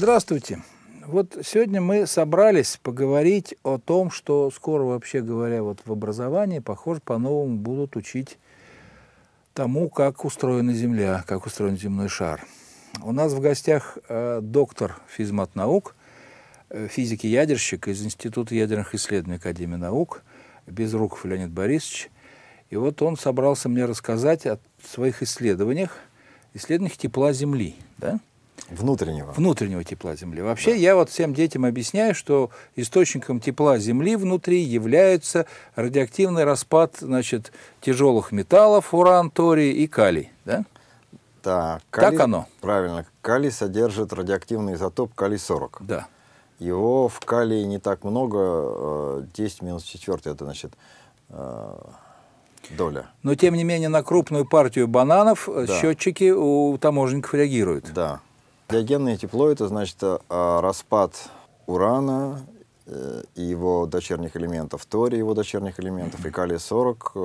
Здравствуйте. Вот сегодня мы собрались поговорить о том, что скоро, вообще говоря, вот в образовании, похоже, по-новому будут учить тому, как устроена Земля, как устроен земной шар. У нас в гостях э, доктор физмат-наук, э, физики ядерщик из Института ядерных исследований Академии наук, Безруков Леонид Борисович. И вот он собрался мне рассказать о своих исследованиях, исследованиях тепла Земли, да? Внутреннего. Внутреннего тепла Земли. Вообще да. я вот всем детям объясняю, что источником тепла Земли внутри является радиоактивный распад значит, тяжелых металлов, уран, торий и калий. Да? Да, калий, так оно? Правильно. Калий содержит радиоактивный изотоп калий-40. Да. Его в калии не так много, 10 э, минус 4, это значит э, доля. Но тем не менее на крупную партию бананов э, да. счетчики у таможенников реагируют. Да. Диогенное тепло — это значит э, распад урана э, и его дочерних элементов, тория его дочерних элементов и калия 40 э,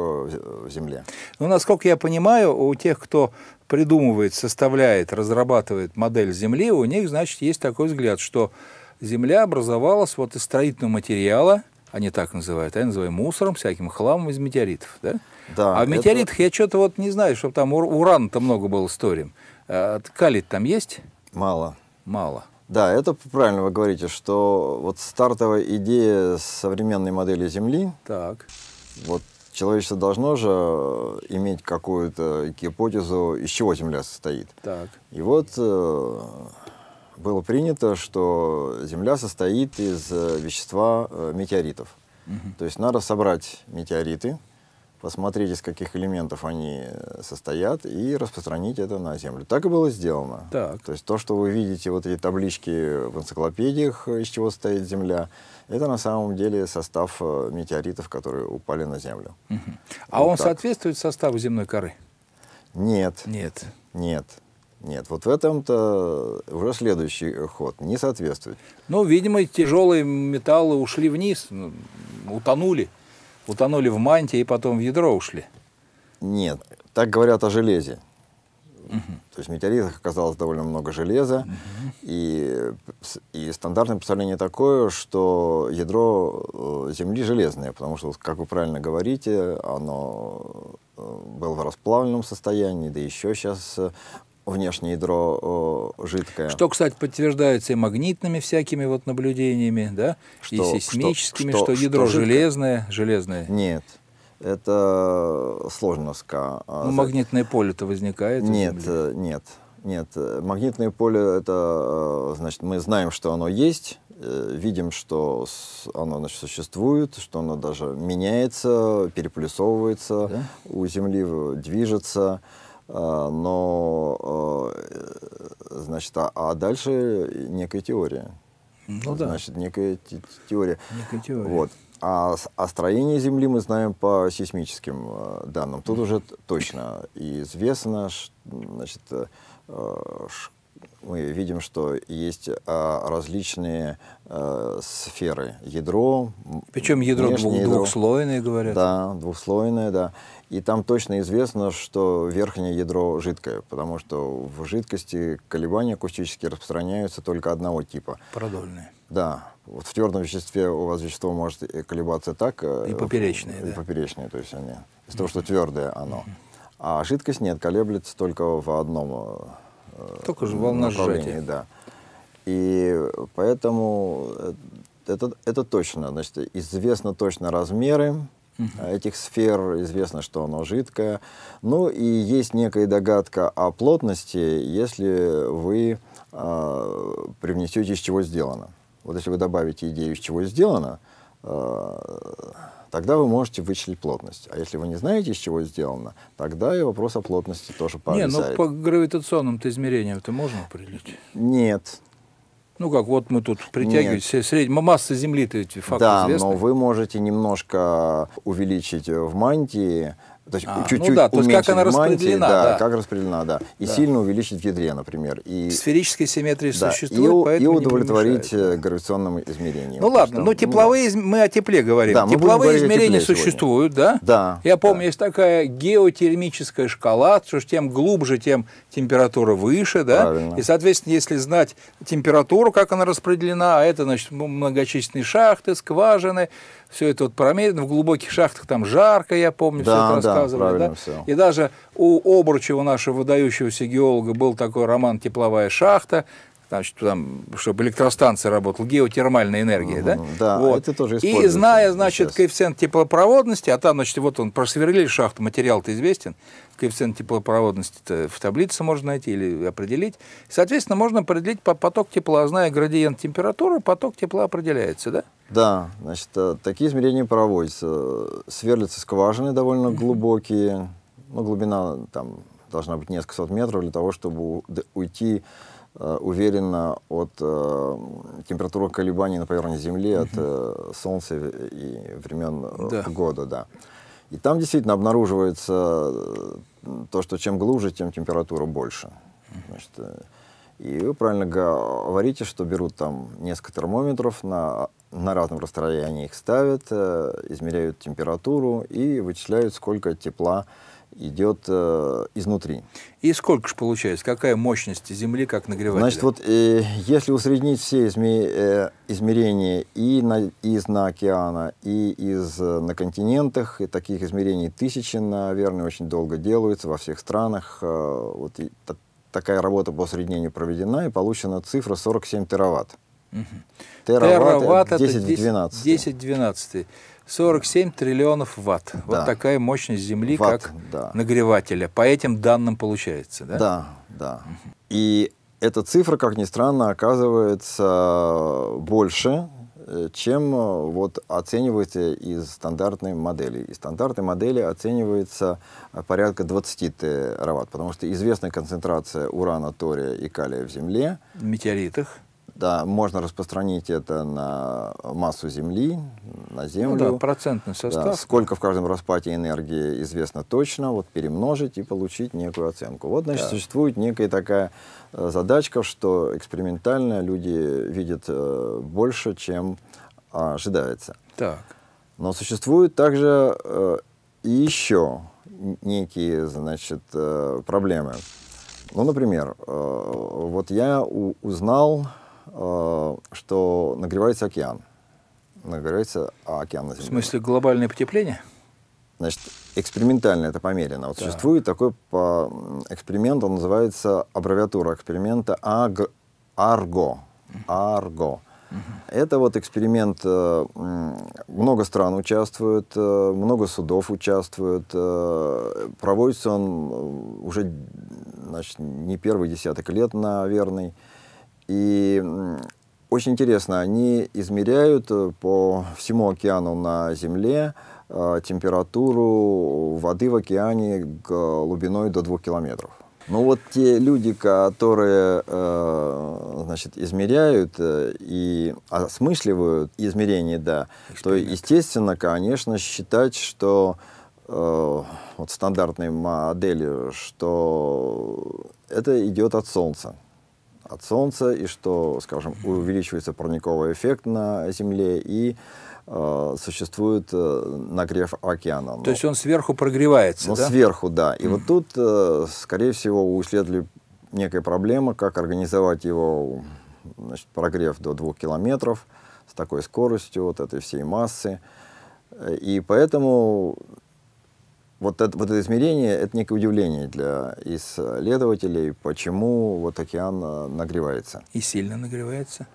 в Земле. Ну, насколько я понимаю, у тех, кто придумывает, составляет, разрабатывает модель Земли, у них, значит, есть такой взгляд, что Земля образовалась вот из строительного материала, они так называют, а я называю мусором, всяким хламом из метеоритов, да? Да. А в метеоритах это... я что-то вот не знаю, чтобы там урана-то много было с торием. А, калий там есть? Мало. Мало. Да, это правильно вы говорите, что вот стартовая идея современной модели Земли, так. вот человечество должно же э, иметь какую-то гипотезу, из чего Земля состоит. Так. И вот э, было принято, что Земля состоит из э, вещества э, метеоритов. Угу. То есть надо собрать метеориты, посмотреть, из каких элементов они э, состоят, и распространить это на Землю. Так и было сделано. Так. То есть то, что вы видите, вот эти таблички в энциклопедиях, э, из чего состоит Земля, это на самом деле состав э, метеоритов, которые упали на Землю. Угу. А вот он так. соответствует составу земной коры? Нет. Нет. Нет. Нет, вот в этом-то уже следующий ход не соответствует. Ну, видимо, тяжелые металлы ушли вниз, утонули утонули в мантии и потом в ядро ушли? Нет, так говорят о железе. Угу. То есть в метеоритах оказалось довольно много железа, угу. и, и стандартное представление такое, что ядро э, Земли железное, потому что, как вы правильно говорите, оно э, было в расплавленном состоянии, да еще сейчас э, внешнее ядро э, жидкое. Что, кстати, подтверждается и магнитными всякими вот наблюдениями, да, что, и сейсмическими, что, что, что ядро что железное, железное. Нет, это сложно сказать. Ну, магнитное поле-то возникает? Нет, э, нет, нет. Магнитное поле, это, э, значит, мы знаем, что оно есть, э, видим, что оно значит, существует, что оно даже меняется, переплюсовывается да? у Земли, движется. А, но, а, э, значит, а, а дальше некая теория. Ну, да. Значит, некая те теория. Некая теория. Вот. А о а строении Земли мы знаем по сейсмическим э, данным. Тут уже точно известно, значит, э, мы видим, что есть э, различные э, сферы. Ядро. Причем ядро двух, ядро. двухслойное, говорят. Да, двухслойное, да. И там точно известно, что верхнее ядро жидкое, потому что в жидкости колебания акустические распространяются только одного типа. Продольные. Да. Вот в твердом веществе у вас вещество может колебаться так. Э, и поперечные. И да. поперечные, то есть они. Из-за того, что твердое оно. Mm А жидкость нет, колеблется только в одном э, Только же волна сжатия. Да. И поэтому э, это, это точно, значит, известно точно размеры, угу. этих сфер, известно, что оно жидкое. Ну и есть некая догадка о плотности, если вы э, а, привнесете, из чего сделано. Вот если вы добавите идею, из чего сделано, э, тогда вы можете вычислить плотность. А если вы не знаете, из чего сделано, тогда и вопрос о плотности тоже ну, повисает. Не, но по гравитационным-то измерениям это можно определить? Нет, ну как, вот мы тут притягиваемся, средняя масса Земли-то ведь факт Да, известный. но вы можете немножко увеличить э, в мантии то есть а, ну чуть-чуть ну да, то есть как она распределена, мантии, да, да, как распределена, да. И да. сильно увеличить в ядре, например. И, сферической симметрии да, существуют, и, И удовлетворить не э, гравитационным измерениям. Ну ладно, что, но ну тепловые, ну, мы о тепле говорим. Да, тепловые измерения существуют, да? Да. Я помню, да. есть такая геотермическая шкала, что тем глубже, тем температура выше, да? Правильно. И, соответственно, если знать температуру, как она распределена, а это, значит, многочисленные шахты, скважины, все это вот промерено, в глубоких шахтах там жарко, я помню, да, все это рассказывали. Да, да? Все. И даже у Обручева, нашего выдающегося геолога, был такой роман «Тепловая шахта», значит, там, чтобы электростанция работала, геотермальная энергия, угу, да? Да, вот. это тоже И зная, значит, сейчас. коэффициент теплопроводности, а там, значит, вот он просверлили шахту, материал-то известен, коэффициент теплопроводности в таблице можно найти или определить. Соответственно, можно определить поток тепла, а зная градиент температуры, поток тепла определяется, да? Да, значит, э, такие измерения проводятся. Сверлятся скважины довольно глубокие, ну, глубина там должна быть несколько сот метров для того, чтобы уйти Э, уверенно от э, температуры колебаний на поверхности Земли, угу. от э, Солнца и времен э, да. года, да. И там действительно обнаруживается э, то, что чем глубже, тем температура больше. Значит, и вы правильно говорите, что берут там несколько термометров, на, на разном расстоянии их ставят, э, измеряют температуру и вычисляют, сколько тепла э, идет э, изнутри. И сколько же получается? Какая мощность Земли как нагревателя? Значит, вот э, если усреднить все изме, э, измерения и на, из на океана, и из э, на континентах, и таких измерений тысячи, наверное, очень долго делаются во всех странах. Э, вот и, та, такая работа по усреднению проведена, и получена цифра 47 тераватт. Угу. Тераватт, тераватт это 10 в 12. 10 в 12. 47 триллионов ватт. Да. Вот такая мощность Земли, ватт, как да. нагревателя. По этим данным получается, да? Да, да. И эта цифра, как ни странно, оказывается э, больше, э, чем э, вот оценивается из стандартной модели. Из стандартной модели оценивается порядка 20 тераватт, потому что известная концентрация урана, тория и калия в Земле. В метеоритах да, можно распространить это на массу Земли, на ну Землю. Ну да, процентный состав. Да, сколько в каждом распаде энергии известно точно, вот перемножить и получить некую оценку. Вот, значит, да. существует некая такая э, задачка, что экспериментально люди видят э, больше, чем а, ожидается. Так. Но существует также э, и еще некие, значит, проблемы. Ну, например, вот я узнал Э, что нагревается океан. Нагревается океан на Земле. В смысле глобальное потепление? Значит, экспериментально это померено. Вот да. существует такой по, эксперимент, он называется аббревиатура эксперимента АГ, АРГО. АРГО. Это вот эксперимент, э, много стран участвует, э, много судов участвует. Проводится он уже значит, не первый десяток лет, наверное. И очень интересно, они измеряют э, по всему океану на Земле э, температуру воды в океане глубиной до 2 километров. Ну вот те люди, которые э, значит, измеряют и осмысливают измерения, да, Эксперимент. то, естественно, конечно, считать, что вот стандартной модели, что это идет от Солнца от Солнца, и что, скажем, увеличивается парниковый эффект на Земле, и э, существует э, нагрев океана. Но, То есть он сверху прогревается, но да? Сверху, да. И mm. вот тут, э, скорее всего, у исследователей некая проблема, как организовать его значит, прогрев до 2 километров с такой скоростью вот этой всей массы. Э, и поэтому вот это, вот это измерение — это некое удивление для исследователей, почему вот океан э, нагревается. И сильно нагревается.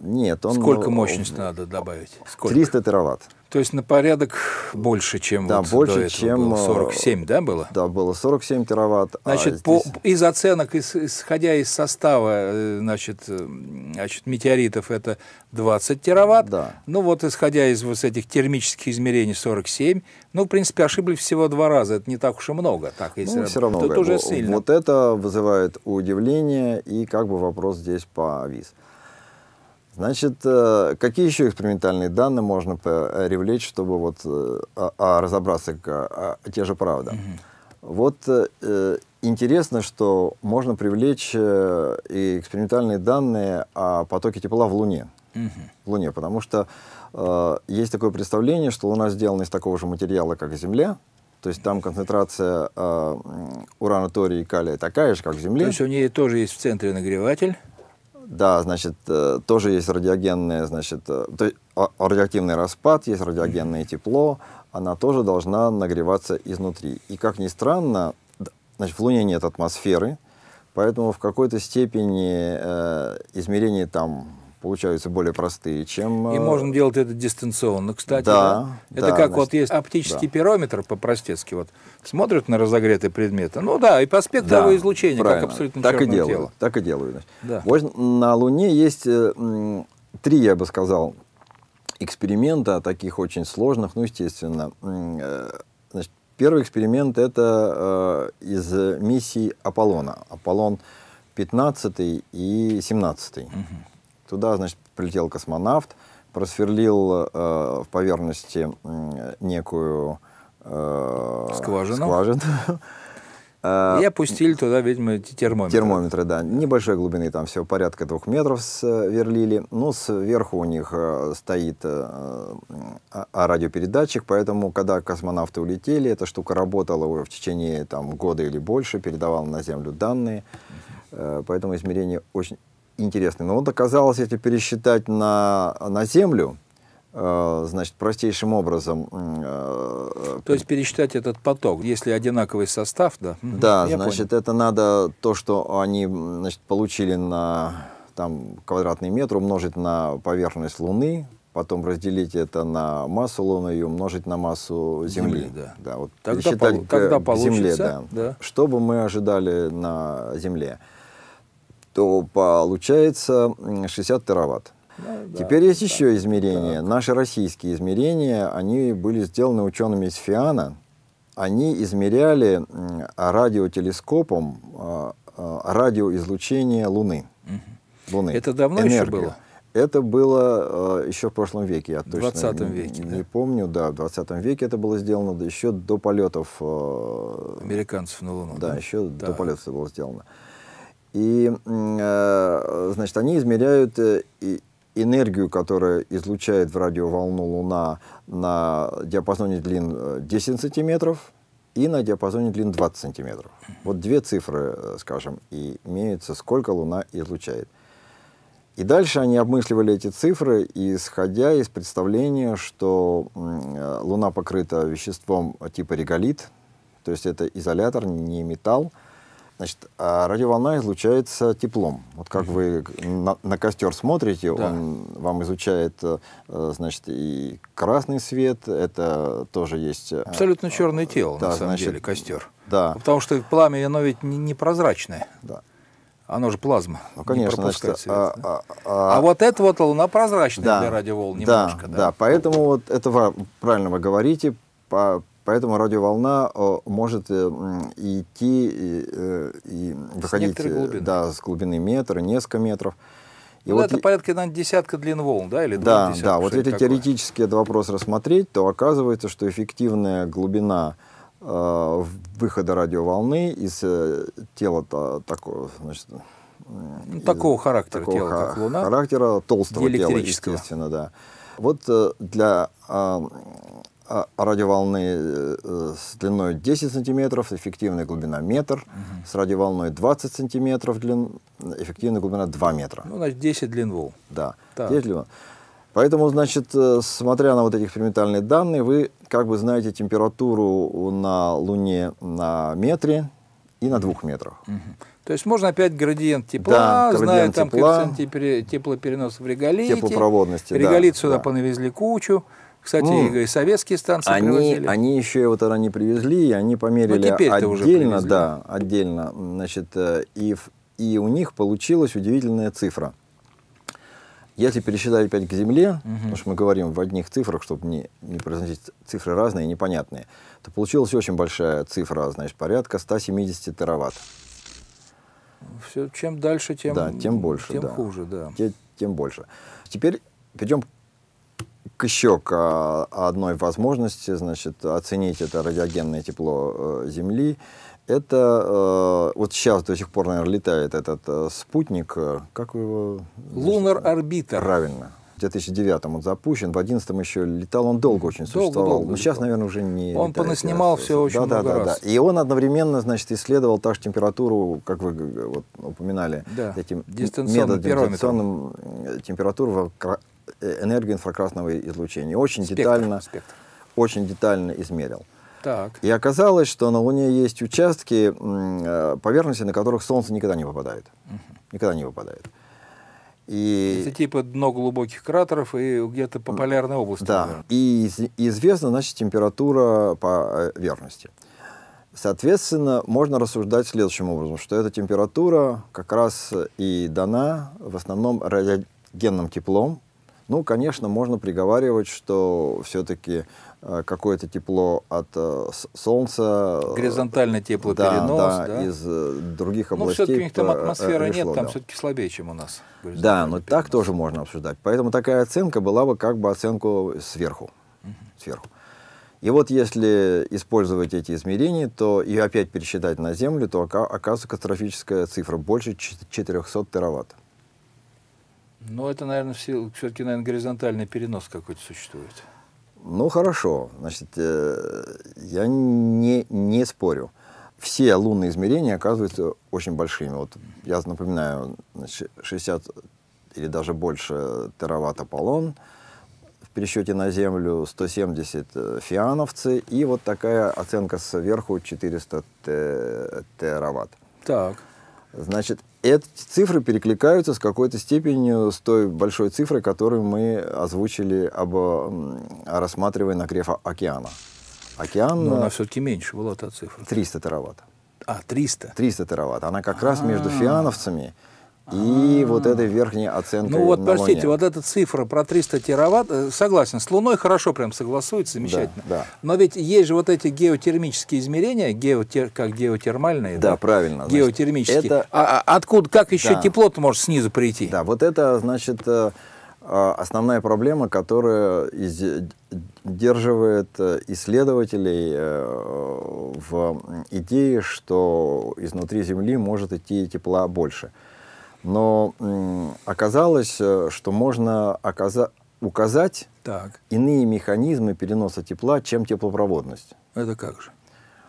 Нет, он... Сколько э, мощности надо добавить? Сколько? 300 тераватт. То есть на порядок больше, чем да, вот больше, до этого чем, было. 47, э, да, было? Да, было 47 тераватт. А значит, а здесь... из оценок, исходя из состава э, значит, значит, метеоритов, это 20 тераватт. Да. Ну вот, исходя из вот этих термических измерений, 47. Ну, в принципе, ошиблись всего два раза. Это не так уж и много. Так, если ну, все равно. Это уже сильно. Вот это вызывает удивление, и как бы вопрос здесь повис. виз. Значит, э, какие еще экспериментальные данные можно привлечь, чтобы вот э, а, а, разобраться, к а, те же правда? Угу. Вот э, интересно, что можно привлечь и экспериментальные данные о потоке тепла в Луне. Угу. В Луне, потому что есть такое представление, что Луна сделана из такого же материала, как Земля, то есть там концентрация э, урана, тория и калия такая же, как в Земле. То есть у нее тоже есть в центре нагреватель. Да, значит, э, тоже есть радиогенные, значит, э, то есть а, а радиоактивный распад, есть радиогенное тепло, она тоже должна нагреваться изнутри. И как ни странно, значит, в Луне нет атмосферы, поэтому в какой-то степени э, измерение там получаются более простые, чем... И э, можно делать это дистанционно, кстати. Да. Это да, как значит, вот есть оптический да. пирометр по-простецки, вот смотрят на разогретые предметы, ну да, и по спектровое да, излучение, правильно. как абсолютно так и делают, тело. Так и делают. Да. Вот на Луне есть э, три, я бы сказал, эксперимента, таких очень сложных, ну, естественно. Э, значит, первый эксперимент это из миссий Аполлона. Аполлон 15 и 17. Угу. Туда, значит, прилетел космонавт, просверлил э, в поверхности э, некую э, скважину. скважину. И опустили туда, видимо, эти термометры. Термометры, да. Небольшой глубины, там всего порядка двух метров сверлили. Ну, сверху у них э, стоит э, а, а, радиопередатчик, поэтому, когда космонавты улетели, эта штука работала уже в течение там, года или больше, передавала на Землю данные. Э, поэтому измерение очень интересный. Но вот оказалось, если пересчитать на, на землю, э, значит, простейшим образом. Э, то есть пересчитать этот поток, если одинаковый состав, да? Да, Я значит, понял. это надо то, что они значит, получили на там, квадратный метр, умножить на поверхность Луны, потом разделить это на массу Луны и умножить на массу Земли. Земли да. Да, вот тогда, пол, тогда к, получится, Земле, да. да. Что бы мы ожидали на Земле? то получается 60 тераватт. Ну да, Теперь да, есть да, еще измерения. Так. Наши российские измерения, они были сделаны учеными из Фиана. Они измеряли радиотелескопом а, а, радиоизлучение Луны. Угу. Луны. Это давно Энергию. еще было? Это было а, еще в прошлом веке, я точно 20 веке, не, да? помню, да, в 20 веке это было сделано еще до полетов... Американцев на Луну. Да, да? еще да. до полетов это было сделано. И, э, значит, они измеряют э, энергию, которая излучает в радиоволну Луна на диапазоне длин 10 э, сантиметров и на диапазоне длин 20 сантиметров. Вот две цифры, скажем, и имеются, сколько Луна излучает. И дальше они обмысливали эти цифры, исходя из представления, что Луна покрыта веществом типа реголит, то есть это изолятор, не металл, Значит, а радиоволна излучается теплом. Вот как вы на, на костер смотрите, да. он вам изучает, э, значит, и красный свет, это тоже есть... Э, Абсолютно э, черное тело, да, на самом значит, деле, костер. Да. Потому что пламя, оно ведь не прозрачное. Да. Оно же плазма. Ну, конечно. Не значит, а, свет, а, да? а, а, а вот это вот луна прозрачная да, для радиоволн немножко. Да, да, да, поэтому вот это правильно вы говорите, по, Поэтому радиоволна э, может э, идти и, э, и выходить с, да, с глубины метра, несколько метров. И ну, вот это и... порядка, наверное, десятка длин волн, да, или Да, десятка, да, вот эти такое. теоретически этот вопрос рассмотреть, то оказывается, что эффективная глубина э, выхода радиоволны из э, тела -то, такого, значит, ну, такого характера такого тела, как Луна. Характера толстого тела, естественно, да. Вот э, для э, а, радиоволны э, с длиной 10 сантиметров, эффективная глубина метр, угу. с радиоволной 20 сантиметров, длин, эффективная глубина 2 метра. Ну, значит, 10 длин волн. Да, так. 10 длин волн. Поэтому, значит, э, смотря на вот эти экспериментальные данные, вы как бы знаете температуру на Луне на метре и на двух метрах. Угу. То есть можно опять градиент тепла, да, зная там тепла, коэффициент теплопереноса в реголите. Теплопроводности, Реголит да, сюда да. понавезли кучу. Кстати, ну, и советские станции они, привозили. Они еще вот они привезли, они померили ну, отдельно, уже да, отдельно. Значит, э, и, и у них получилась удивительная цифра. Если пересчитать опять к Земле, угу. потому что мы говорим в одних цифрах, чтобы не, не произносить цифры разные и непонятные, то получилась очень большая цифра, значит, порядка 170 тераватт. Все, чем дальше, тем, да, тем больше, тем да. хуже, да. Тем, тем больше. Теперь перейдем к еще к а, одной возможности, значит, оценить это радиогенное тепло э, Земли. Это э, вот сейчас до сих пор, наверное, летает этот э, спутник. Как вы его? Лунар орбитер. Правильно. В 2009 он запущен, в 2011 еще летал, он долго очень долго, существовал. Долго, Но сейчас, наверное, уже не Он летает, понаснимал все очень да, много да, раз. Да. И он одновременно, значит, исследовал также температуру, как вы вот, упоминали, да. этим дистанционным методом, дистанционным температуру в Э, энергию инфракрасного излучения. Очень спектр, детально, спектр. очень детально измерил. Так. И оказалось, что на Луне есть участки э, поверхности, на которых Солнце никогда не попадает. Угу. Никогда не попадает. И... Это типа дно глубоких кратеров и где-то по полярной области. Да. И известна, значит, температура поверхности. Э, Соответственно, можно рассуждать следующим образом, что эта температура как раз и дана в основном радиогенным теплом, ну, конечно, можно приговаривать, что все-таки э, какое-то тепло от э, солнца. Э, горизонтальный тепло Да, да, да. из других ну, областей. Ну, все-таки у них там атмосферы пришло, нет, там да. все-таки слабее, чем у нас. Да, но так тоже можно обсуждать. Поэтому такая оценка была бы как бы оценку сверху. Угу. сверху. И вот если использовать эти измерения, то и опять пересчитать на Землю, то оказывается катастрофическая цифра больше 400 тераватт. Ну, это, наверное, все-таки, наверное, горизонтальный перенос какой-то существует. Ну, хорошо. Значит, э, я не, не спорю. Все лунные измерения оказываются очень большими. Вот я напоминаю, значит, 60 или даже больше тераватт Аполлон, в пересчете на Землю 170 э, фиановцы, и вот такая оценка сверху 400 тераватт. Так. Значит, эти цифры перекликаются с какой-то степенью с той большой цифрой, которую мы озвучили, об, рассматривая накрев океана. Океан... Но она все-таки меньше была, та цифра. 300 тераватт. А, 300? 300 тераватт. Она как А-а-а. раз между фиановцами и а -а -а. вот этой верхней оценкой Ну вот, простите, Луне. вот эта цифра про 300 тераватт, э, согласен, с Луной хорошо прям согласуется, замечательно. Да, да. Но ведь есть же вот эти геотермические измерения, геотер, как геотермальные. Да, да правильно. Геотермические. Значит, это... А, а откуда, как еще да. тепло-то может снизу прийти? Да, вот это, значит, э, а, основная проблема, которая держивает э, исследователей в идее, что изнутри Земли может идти тепла больше. Но оказалось, э, что можно оказа указать так. иные механизмы переноса тепла, чем теплопроводность. Это как же?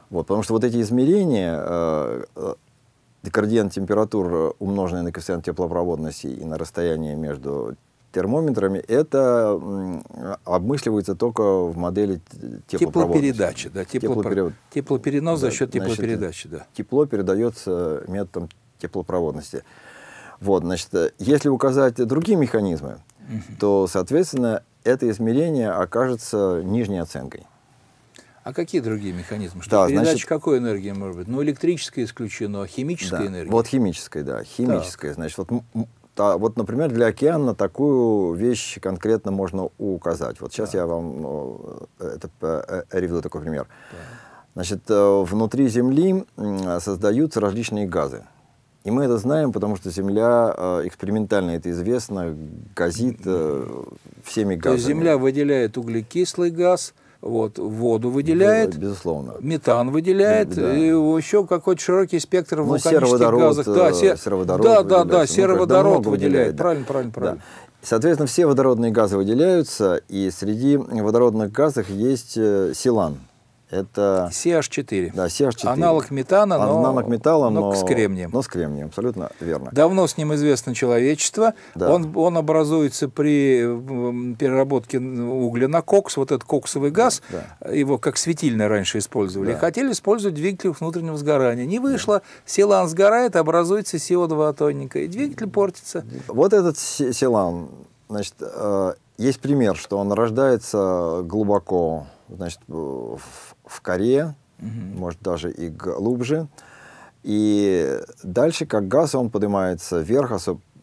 Вот, потому что вот эти измерения, э, э, градиент температур, э, умноженный на коэффициент теплопроводности и на расстояние между термометрами, это э, обмысливается только в модели теплопроводности. Теплопередача, да. Теплопро... Теплопере... Теплоперенос да, за счет теплопередачи, значит, да. Тепло передается методом теплопроводности. Вот, значит, э, если указать другие механизмы, угу. то, соответственно, это измерение окажется нижней оценкой. А какие другие механизмы? Что да, передача значит, какой энергии может быть? Ну, электрическая исключено, а химическая да, энергия. Вот химическая, да, химическая. Так. Значит, вот, та, вот, например, для океана такую вещь конкретно можно указать. Вот сейчас так. я вам ну, э, это, э, ревью такой пример. Так. Значит, внутри Земли создаются различные газы. И мы это знаем, потому что Земля э, экспериментально это известно, газит э, всеми газами. То есть Земля выделяет углекислый газ, вот, воду выделяет, безусловно, метан выделяет, да. и еще какой-то широкий спектр Но ну, вулканических газов. Э, да, сер... сероводород да, да, да, ну, сероводород выделяет. выделяет. Да. Правильно, правильно, правильно. Да. Соответственно, все водородные газы выделяются, и среди водородных газов есть силан. Это CH4. Да, CH4. Аналог метана, но, Аналог металла, но, но с кремнием. Но с кремнием, абсолютно верно. Давно с ним известно человечество. Да. Он, он образуется при переработке угля на кокс. Вот этот коксовый газ, да. его как светильное раньше использовали. Да. хотели использовать двигатель внутреннего сгорания. Не вышло, да. селан сгорает, образуется СО2 тоненькая, и двигатель портится. Вот этот силан. значит, э, есть пример, что он рождается глубоко значит, в, в коре, угу. может, даже и глубже. И дальше, как газ, он поднимается вверх,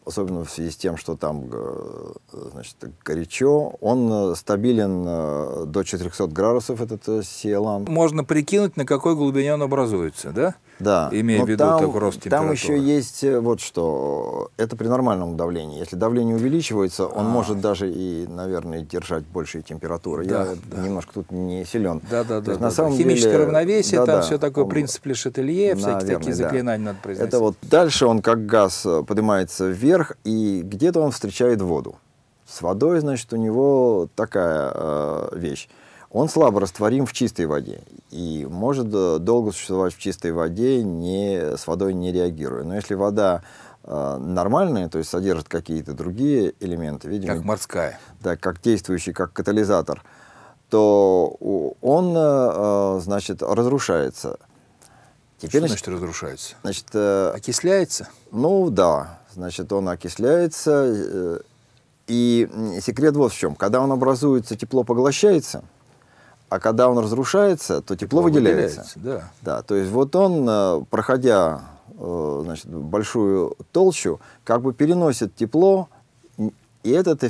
особенно в связи с тем, что там э, значит, горячо, он э, стабилен э, до 400 градусов, этот сиелан. Можно прикинуть, на какой глубине он образуется, да? Да. Имея Но в виду там, такой рост температуры. Там еще есть вот что. Это при нормальном давлении. Если давление увеличивается, он а. может даже и, наверное, держать большие температуры. Да, Я да. немножко тут не силен. Да, да, да. да, на да. Самом Химическое деле, равновесие, да, там да, все такое, он, принцип Лешетелье, всякие наверное, такие заклинания да. надо произносить. Это вот дальше он как газ поднимается вверх, наверх, и где-то он встречает воду. С водой, значит, у него такая э, вещь. Он слабо растворим в чистой воде и может э, долго существовать в чистой воде, не, с водой не реагируя. Но если вода э, нормальная, то есть содержит какие-то другие элементы, видимо... Как морская. Да, как действующий, как катализатор, то он, э, э, значит, разрушается. Теперь, что значит, разрушается? Значит, Окисляется? Ну, да значит, он окисляется. Э, и секрет вот в чем. Когда он образуется, тепло поглощается, а когда он разрушается, то тепло, тепло выделяется. выделяется да. да, то есть вот он, э, проходя э, значит, большую толщу, как бы переносит тепло, и этот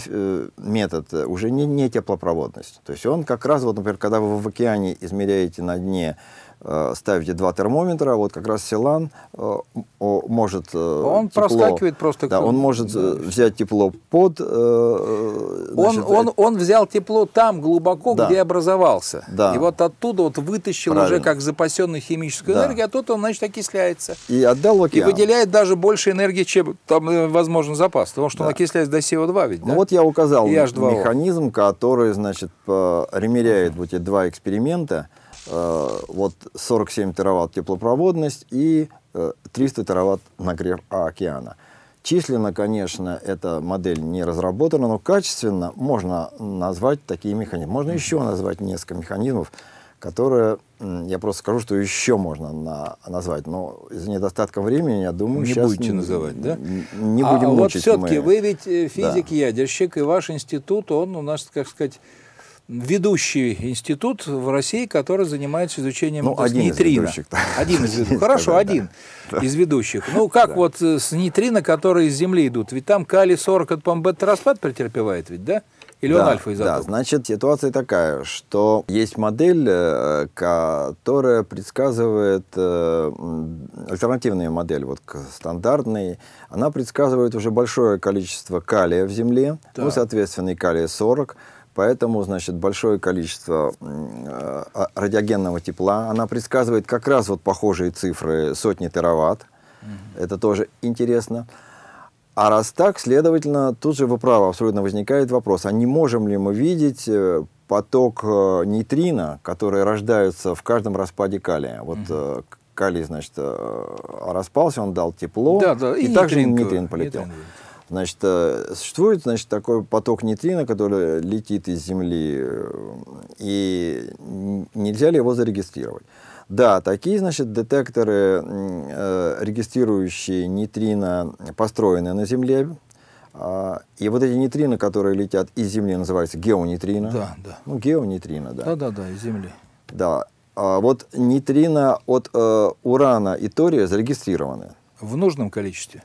метод уже не, не теплопроводность. То есть он как раз, вот, например, когда вы в океане измеряете на дне Э, ставите два термометра, вот как раз Селан э, может э, Он тепло, проскакивает просто. Да, он может взять тепло под... Значит, он, он, он взял тепло там глубоко, да. где образовался. Да. И вот оттуда вот вытащил Правильно. уже как запасенную химическую да. энергию, а тут он, значит, окисляется. И отдал в океан. И выделяет даже больше энергии, чем там возможен запас, потому что да. он окисляется до СО2 ведь, ну да? Ну вот я указал механизм, который, значит, примеряет вот эти два эксперимента. Э, вот 47 тераватт теплопроводность и 300 э, тераватт нагрев океана. Численно, конечно, эта модель не разработана, но качественно можно назвать такие механизмы. Можно еще назвать несколько механизмов, которые, я просто скажу, что еще можно на, назвать. Но из-за недостатка времени, я думаю, не сейчас... будете называть, да? Не а будем а, мучить. вот все-таки мы... вы ведь э, физик-ядерщик, да. и ваш институт, он у нас, как сказать, ведущий институт в России, который занимается изучением ну, один нейтрино. Из ведущих, да. Один из ведущих. Хорошо, один да. из ведущих. Ну, как да. вот э, с нейтрино, которые из Земли идут? Ведь там калий-40 от бомбета распад претерпевает, ведь, да? Или да, он альфа-изотоп? Да, значит, ситуация такая, что есть модель, э, которая предсказывает, э, альтернативная модель, вот стандартной, она предсказывает уже большое количество калия в Земле, да. ну, соответственно, и калия-40, Поэтому, значит, большое количество а, а, радиогенного тепла. Она предсказывает как раз вот похожие цифры сотни тераватт. Угу. Это тоже интересно. А раз так, следовательно, тут же вправо абсолютно возникает вопрос, а не можем ли мы видеть э, поток э, нейтрина, которые рождаются в каждом распаде калия? Вот угу. калий, значит, распался, он дал тепло, да, да, и, и также нейтрин полетел. Нейтрин. Значит, э, существует значит, такой поток нейтрино, который летит из Земли, э, и нельзя ли его зарегистрировать? Да, такие, значит, детекторы, э, регистрирующие нейтрино, построены на Земле. А, и вот эти нейтрино, которые летят из Земли, называются геонейтрино. Да, да. Ну, геонейтрино, да. Да, да, да, из Земли. Да. А вот нейтрино от э, урана и тория зарегистрированы. В нужном количестве?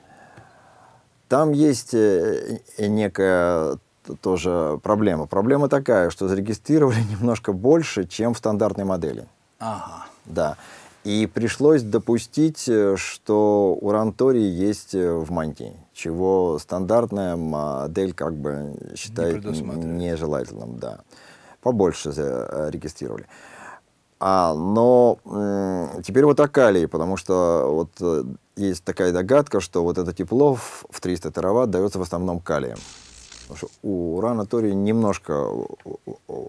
Там есть э, э, некая тоже проблема. Проблема такая, что зарегистрировали немножко больше, чем в стандартной модели. Ага. Да. И пришлось допустить, э, что уранторий есть в мантии, чего стандартная модель как бы считает не нежелательным. Да. Побольше зарегистрировали. А, но теперь вот о калии, потому что вот есть такая догадка, что вот это тепло в 300 тераватт дается в основном калием. Потому что у урана тория немножко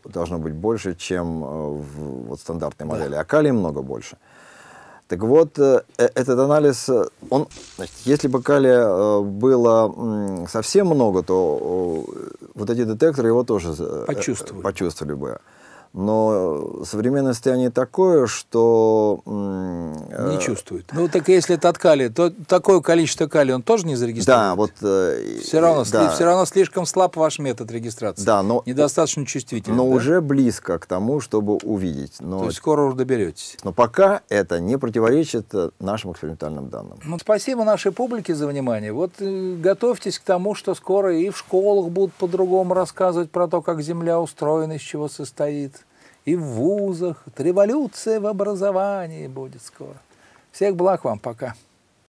должно быть больше, чем э, в вот, стандартной модели, а калия много больше. Так вот, э, э, этот анализ, он, значит, если бы калия было совсем много, то вот эти детекторы его тоже почувствовали, почувствовали бы. Но современное состояние такое, что... Э, не чувствует. Ну, так если это от калия, то такое количество калия он тоже не зарегистрирует? Да, вот... Э, все равно, да. все равно слишком слаб ваш метод регистрации. Да, но... Недостаточно чувствительный. Но да? уже близко к тому, чтобы увидеть. Но... То есть скоро уже доберетесь. Но пока это не противоречит э, нашим экспериментальным данным. Ну, спасибо нашей публике за внимание. Вот готовьтесь к тому, что скоро и в школах будут по-другому рассказывать про то, как Земля устроена, из чего состоит и в вузах. Революция в образовании будет скоро. Всех благ вам, пока.